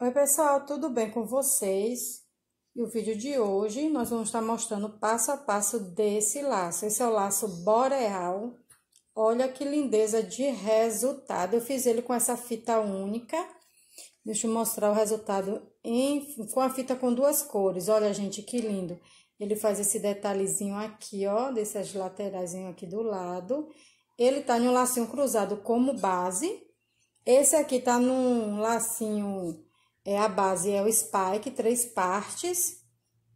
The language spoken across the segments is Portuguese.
Oi pessoal, tudo bem com vocês? E o vídeo de hoje nós vamos estar mostrando passo a passo desse laço. Esse é o laço boreal Olha que lindeza de resultado. Eu fiz ele com essa fita única. Deixa eu mostrar o resultado em, com a fita com duas cores. Olha, gente, que lindo. Ele faz esse detalhezinho aqui, ó, dessas laterais aqui do lado. Ele tá em um lacinho cruzado como base. Esse aqui tá num lacinho, é a base é o spike, três partes,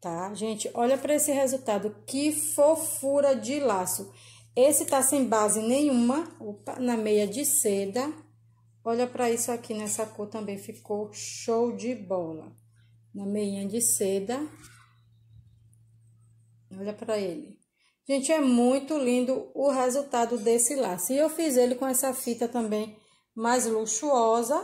tá? Gente, olha para esse resultado, que fofura de laço. Esse tá sem base nenhuma, opa, na meia de seda. Olha para isso aqui nessa cor também, ficou show de bola. Na meia de seda. Olha para ele. Gente, é muito lindo o resultado desse laço. E eu fiz ele com essa fita também mais luxuosa.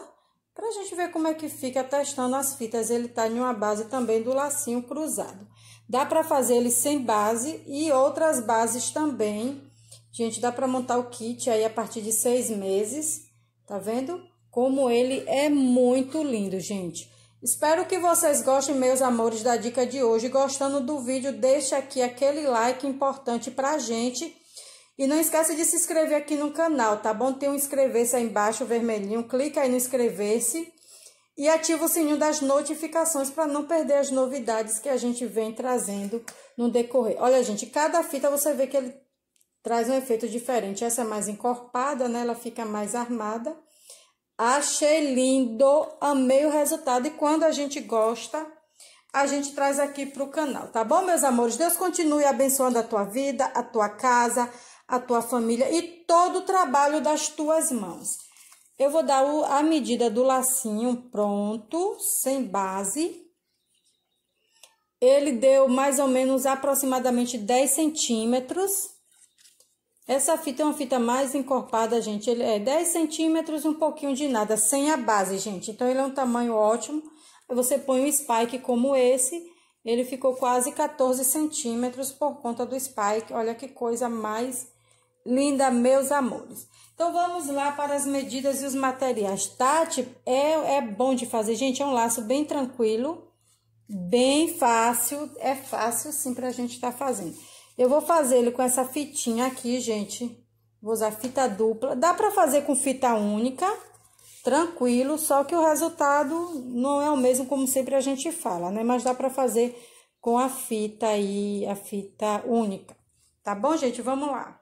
Pra gente ver como é que fica testando as fitas. Ele tá em uma base também do lacinho cruzado. Dá pra fazer ele sem base e outras bases também Gente, dá para montar o kit aí a partir de seis meses, tá vendo? Como ele é muito lindo, gente. Espero que vocês gostem, meus amores, da dica de hoje. Gostando do vídeo, deixa aqui aquele like importante pra gente. E não esquece de se inscrever aqui no canal, tá bom? Tem um inscrever-se aí embaixo, vermelhinho. Clica aí no inscrever-se e ativa o sininho das notificações para não perder as novidades que a gente vem trazendo no decorrer. Olha, gente, cada fita você vê que ele traz um efeito diferente. Essa é mais encorpada, né? Ela fica mais armada. Achei lindo, amei o resultado. E quando a gente gosta, a gente traz aqui para o canal, tá bom, meus amores? Deus continue abençoando a tua vida, a tua casa, a tua família e todo o trabalho das tuas mãos. Eu vou dar a medida do lacinho pronto, sem base. Ele deu mais ou menos aproximadamente 10 centímetros. Essa fita é uma fita mais encorpada, gente. Ele é 10 centímetros, um pouquinho de nada, sem a base, gente. Então, ele é um tamanho ótimo. Você põe um spike como esse, ele ficou quase 14 centímetros por conta do spike. Olha que coisa mais linda, meus amores. Então, vamos lá para as medidas e os materiais. Tati tá? tipo, é, é bom de fazer, gente. É um laço bem tranquilo, bem fácil. É fácil, sim, para a gente estar tá fazendo. Eu vou fazer ele com essa fitinha aqui, gente. Vou usar fita dupla. Dá pra fazer com fita única, tranquilo, só que o resultado não é o mesmo como sempre a gente fala, né? Mas dá pra fazer com a fita aí, a fita única. Tá bom, gente? Vamos lá.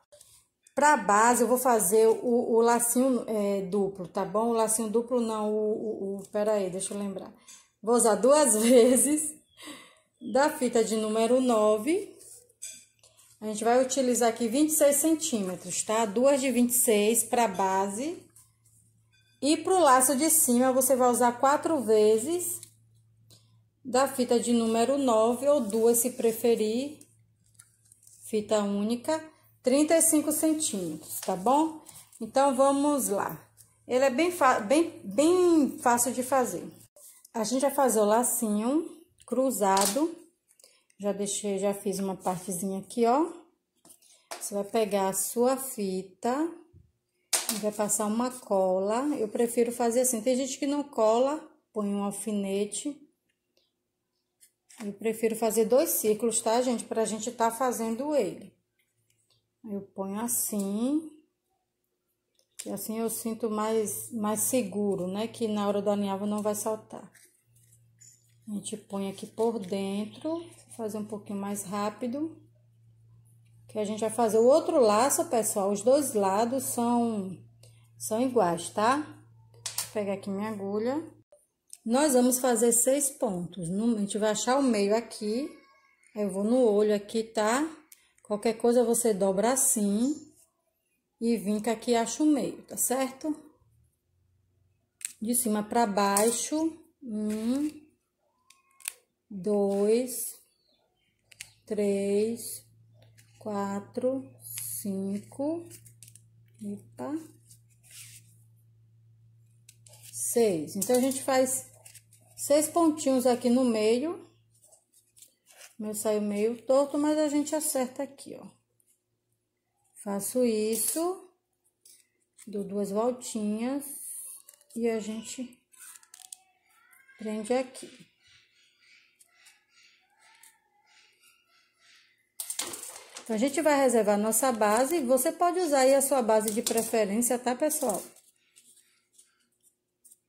Pra base, eu vou fazer o, o lacinho é, duplo, tá bom? O lacinho duplo não, o, o, o... Pera aí, deixa eu lembrar. Vou usar duas vezes da fita de número 9 a gente vai utilizar aqui 26 centímetros, tá? Duas de 26 para base. E pro laço de cima, você vai usar quatro vezes da fita de número 9 ou duas, se preferir, fita única, 35 centímetros, tá bom? Então, vamos lá. Ele é bem, bem, bem fácil de fazer. A gente vai fazer o lacinho cruzado já deixei, já fiz uma partezinha aqui, ó. Você vai pegar a sua fita e vai passar uma cola. Eu prefiro fazer assim. Tem gente que não cola, põe um alfinete. Eu prefiro fazer dois círculos, tá, gente? Pra gente tá fazendo ele. Eu ponho assim. E assim eu sinto mais, mais seguro, né? Que na hora do alinhavo não vai saltar. A gente põe aqui por dentro. Fazer um pouquinho mais rápido. Que a gente vai fazer o outro laço, pessoal. Os dois lados são, são iguais, tá? Vou pegar aqui minha agulha. Nós vamos fazer seis pontos. A gente vai achar o meio aqui. Eu vou no olho aqui, tá? Qualquer coisa você dobra assim. E vinca aqui acha o meio, tá certo? De cima pra baixo. Um, dois, três, quatro, cinco, epa, seis. Então, a gente faz seis pontinhos aqui no meio. O meu saiu meio torto, mas a gente acerta aqui, ó. Faço isso, dou duas voltinhas e a gente prende aqui. Então, a gente vai reservar nossa base. Você pode usar aí a sua base de preferência, tá, pessoal?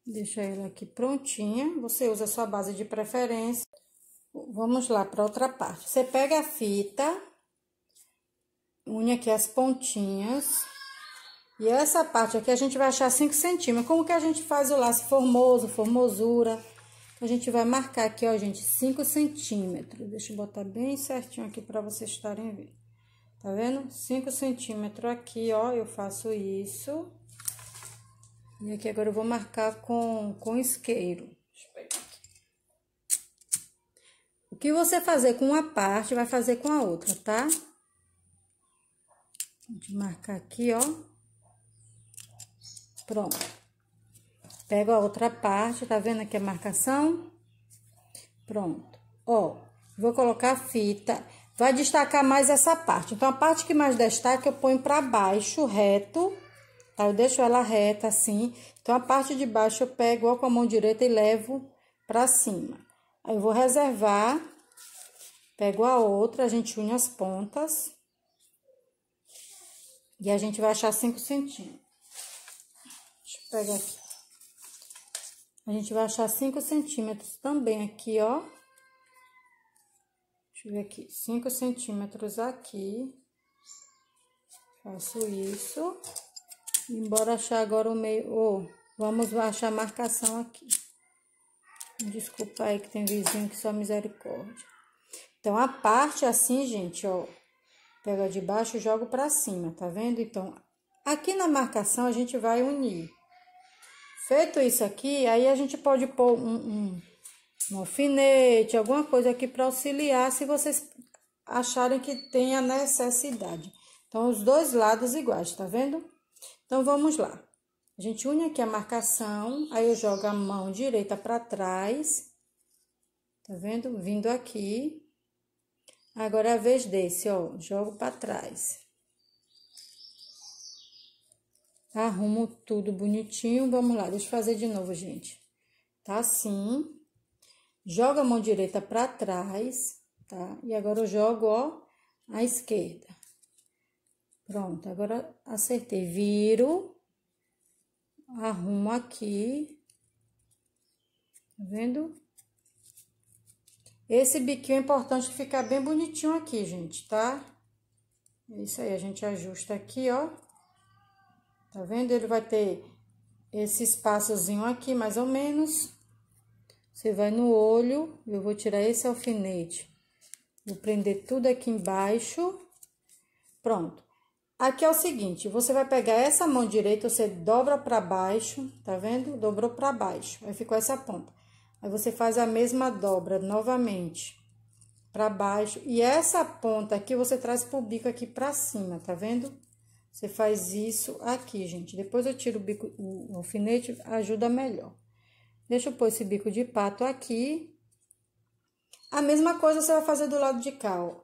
Deixa ela aqui prontinha. Você usa a sua base de preferência. Vamos lá para outra parte. Você pega a fita, une aqui as pontinhas. E essa parte aqui a gente vai achar 5 centímetros. Como que a gente faz o laço formoso, formosura? A gente vai marcar aqui, ó, gente, 5 centímetros. Deixa eu botar bem certinho aqui para vocês estarem vendo. Tá vendo? 5 centímetros aqui, ó, eu faço isso. E aqui agora eu vou marcar com, com isqueiro. O que você fazer com uma parte, vai fazer com a outra, tá? Vou marcar aqui, ó. Pronto. Pego a outra parte, tá vendo aqui a marcação? Pronto. Ó, vou colocar a fita vai destacar mais essa parte. Então, a parte que mais destaca eu ponho para baixo, reto, tá? Eu deixo ela reta assim. Então, a parte de baixo eu pego ó, com a mão direita e levo para cima. Aí, eu vou reservar, pego a outra, a gente une as pontas. E a gente vai achar 5 centímetros. Deixa eu pegar aqui. A gente vai achar 5 centímetros também aqui, ó. Deixa eu ver aqui, 5 centímetros aqui. Faço isso. E bora achar agora o meio... Oh, vamos achar a marcação aqui. Desculpa aí que tem vizinho que só misericórdia. Então, a parte assim, gente, ó. Pega de baixo e jogo pra cima, tá vendo? Então, aqui na marcação a gente vai unir. Feito isso aqui, aí a gente pode pôr um, um um alfinete, alguma coisa aqui para auxiliar se vocês acharem que tenha necessidade. Então, os dois lados iguais, tá vendo? Então, vamos lá. A gente une aqui a marcação, aí eu jogo a mão direita para trás, tá vendo? Vindo aqui. Agora, é a vez desse, ó, jogo para trás. Arrumo tudo bonitinho. Vamos lá, deixa eu fazer de novo, gente. Tá assim. Jogo a mão direita para trás, tá? E agora eu jogo, ó, a esquerda. Pronto, agora acertei. Viro, arrumo aqui. Tá vendo? Esse biquinho é importante ficar bem bonitinho aqui, gente, tá? É isso aí, a gente ajusta aqui, ó. Tá vendo? Ele vai ter esse espaçozinho aqui, mais ou menos. Você vai no olho, eu vou tirar esse alfinete, vou prender tudo aqui embaixo. Pronto. Aqui é o seguinte, você vai pegar essa mão direita, você dobra para baixo, tá vendo? Dobrou para baixo, aí ficou essa ponta. Aí você faz a mesma dobra novamente para baixo e essa ponta aqui você traz pro bico aqui para cima, tá vendo? Você faz isso aqui, gente. Depois eu tiro o bico, o alfinete, ajuda melhor. Deixa eu pôr esse bico de pato aqui. A mesma coisa você vai fazer do lado de cá, ó.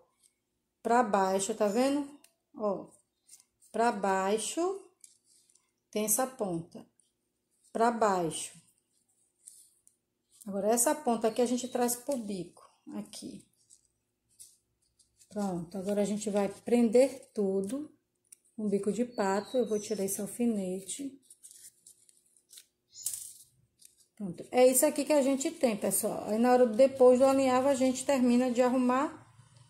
Pra baixo, tá vendo? Ó, pra baixo, tem essa ponta. Pra baixo. Agora, essa ponta aqui a gente traz pro bico, aqui. Pronto, agora a gente vai prender tudo. Um bico de pato, eu vou tirar esse alfinete. Pronto. É isso aqui que a gente tem, pessoal. Aí na hora depois do alinhavo, a gente termina de arrumar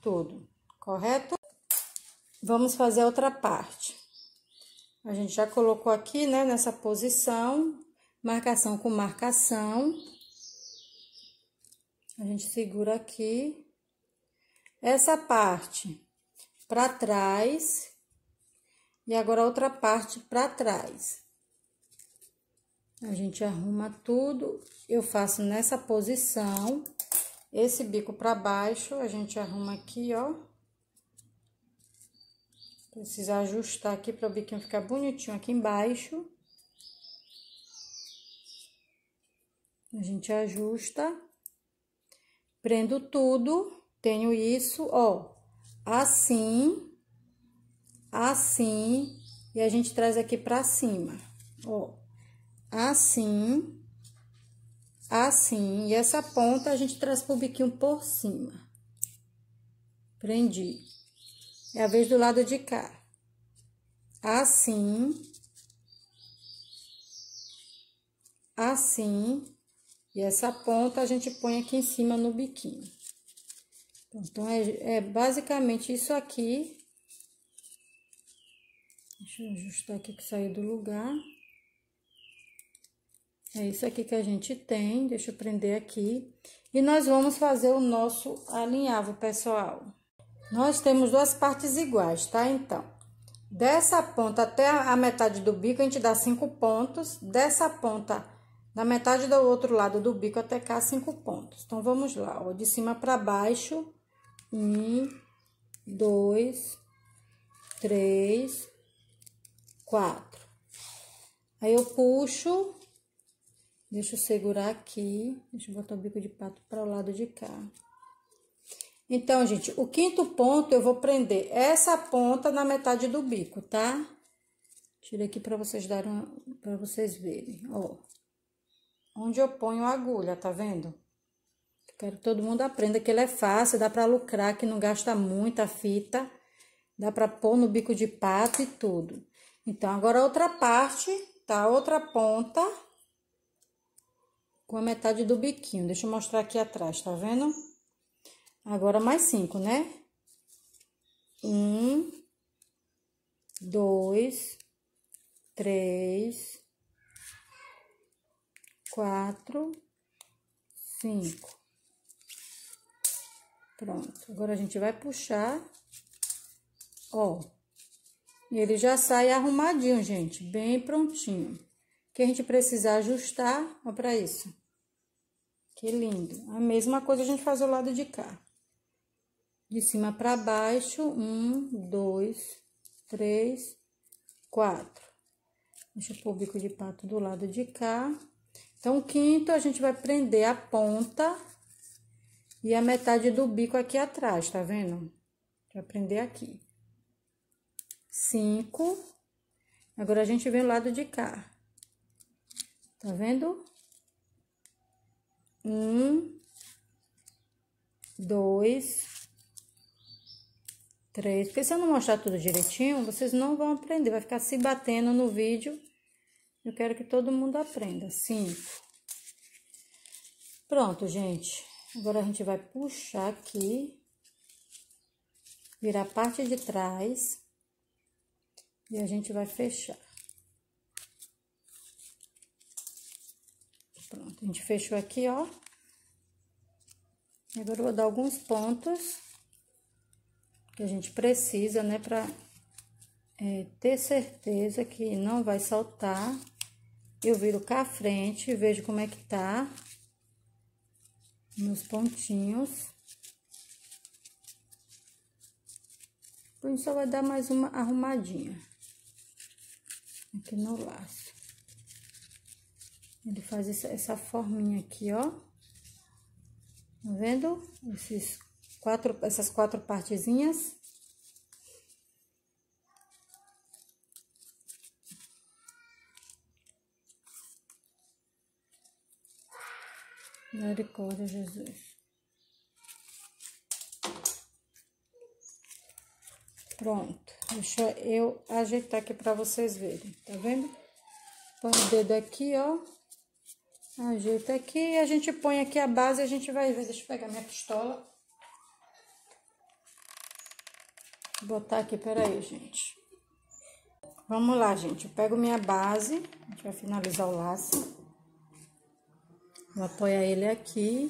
tudo, correto? Vamos fazer a outra parte. A gente já colocou aqui, né, nessa posição, marcação com marcação. A gente segura aqui. Essa parte para trás. E agora outra parte para trás. A gente arruma tudo, eu faço nessa posição, esse bico pra baixo, a gente arruma aqui, ó. Precisa ajustar aqui para o biquinho ficar bonitinho aqui embaixo. A gente ajusta, prendo tudo, tenho isso, ó, assim, assim, e a gente traz aqui pra cima, ó assim, assim. E essa ponta a gente traz pro biquinho por cima. Prendi. É a vez do lado de cá. Assim. Assim. E essa ponta a gente põe aqui em cima no biquinho. Então, é, é basicamente isso aqui. Deixa eu ajustar aqui que saiu do lugar. É isso aqui que a gente tem, deixa eu prender aqui. E nós vamos fazer o nosso alinhavo, pessoal. Nós temos duas partes iguais, tá? Então, dessa ponta até a metade do bico, a gente dá cinco pontos. Dessa ponta, da metade do outro lado do bico até cá, cinco pontos. Então, vamos lá, ó, de cima para baixo. Um, dois, três, quatro. Aí, eu puxo Deixa eu segurar aqui. Deixa eu botar o bico de pato para o lado de cá. Então, gente, o quinto ponto eu vou prender essa ponta na metade do bico, tá? Tira aqui para vocês darem, para vocês verem, ó. Onde eu ponho a agulha, tá vendo? Quero que todo mundo aprenda que ele é fácil, dá para lucrar, que não gasta muita fita. Dá para pôr no bico de pato e tudo. Então, agora outra parte, tá? Outra ponta com a metade do biquinho. Deixa eu mostrar aqui atrás, tá vendo? Agora, mais cinco, né? Um, dois, três, quatro, cinco. Pronto. Agora, a gente vai puxar, ó. E ele já sai arrumadinho, gente, bem prontinho que a gente precisar ajustar, ó, pra isso. Que lindo. A mesma coisa a gente faz o lado de cá. De cima pra baixo, um, dois, três, quatro. Deixa eu pôr o bico de pato do lado de cá. Então, quinto, a gente vai prender a ponta e a metade do bico aqui atrás, tá vendo? Pra prender aqui. Cinco. Agora, a gente vem o lado de cá. Tá vendo? Um, dois, três. Porque se eu não mostrar tudo direitinho, vocês não vão aprender. Vai ficar se batendo no vídeo. Eu quero que todo mundo aprenda. Cinco. Pronto, gente. Agora a gente vai puxar aqui. Virar a parte de trás. E a gente vai fechar. A gente fechou aqui, ó. Agora eu vou dar alguns pontos que a gente precisa, né, pra é, ter certeza que não vai saltar. Eu viro cá a frente e vejo como é que tá nos pontinhos. A gente só vai dar mais uma arrumadinha aqui no laço. Ele faz essa, essa forminha aqui, ó. Tá vendo? Esses quatro, essas quatro partezinhas. Misericórdia, Jesus. Pronto. Deixa eu ajeitar aqui para vocês verem, tá vendo? Põe o dedo aqui, ó. Ajeita aqui, a gente põe aqui a base e a gente vai ver. Deixa eu pegar minha pistola. botar aqui, peraí, gente. Vamos lá, gente. Eu pego minha base, a gente vai finalizar o laço. Vou apoiar ele aqui.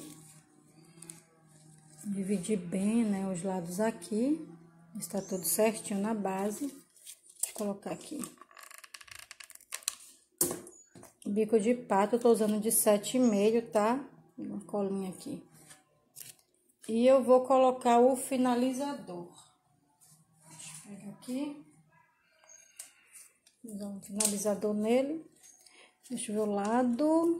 Dividir bem, né, os lados aqui. Está tudo certinho na base. Deixa eu colocar aqui bico de pato, eu tô usando de sete meio, tá? Uma colinha aqui. E eu vou colocar o finalizador. Deixa eu pegar aqui. Vou dar um finalizador nele. Deixa eu ver o lado.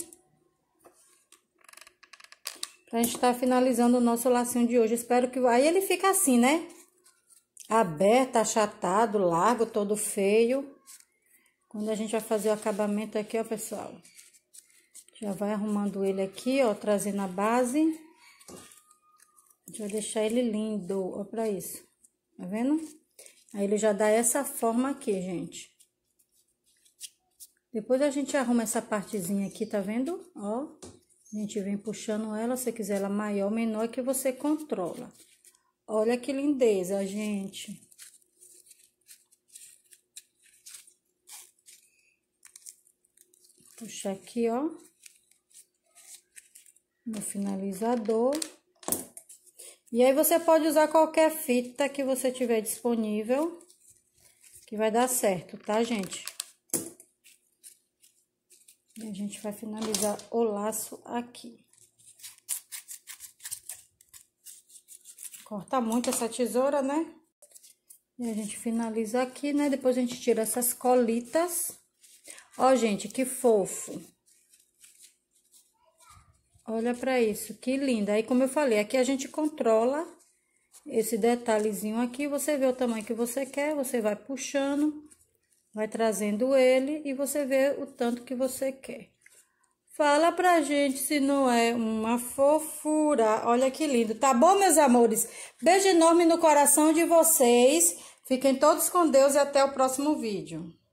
Pra gente tá finalizando o nosso lacinho de hoje. Espero que... Aí ele fica assim, né? Aberto, achatado, largo, todo feio. Quando a gente vai fazer o acabamento aqui, ó, pessoal. Já vai arrumando ele aqui, ó, trazendo a base. A gente vai deixar ele lindo, ó, pra isso. Tá vendo? Aí ele já dá essa forma aqui, gente. Depois a gente arruma essa partezinha aqui, tá vendo? Ó, a gente vem puxando ela, se quiser ela maior ou menor, que você controla. Olha que lindeza, gente. puxar aqui, ó, no finalizador. E aí você pode usar qualquer fita que você tiver disponível, que vai dar certo, tá, gente? E a gente vai finalizar o laço aqui. Corta muito essa tesoura, né? E a gente finaliza aqui, né? Depois a gente tira essas colitas. Ó, gente, que fofo. Olha pra isso, que linda. Aí, como eu falei, aqui a gente controla esse detalhezinho aqui. Você vê o tamanho que você quer, você vai puxando, vai trazendo ele e você vê o tanto que você quer. Fala pra gente se não é uma fofura. Olha que lindo. Tá bom, meus amores? Beijo enorme no coração de vocês. Fiquem todos com Deus e até o próximo vídeo.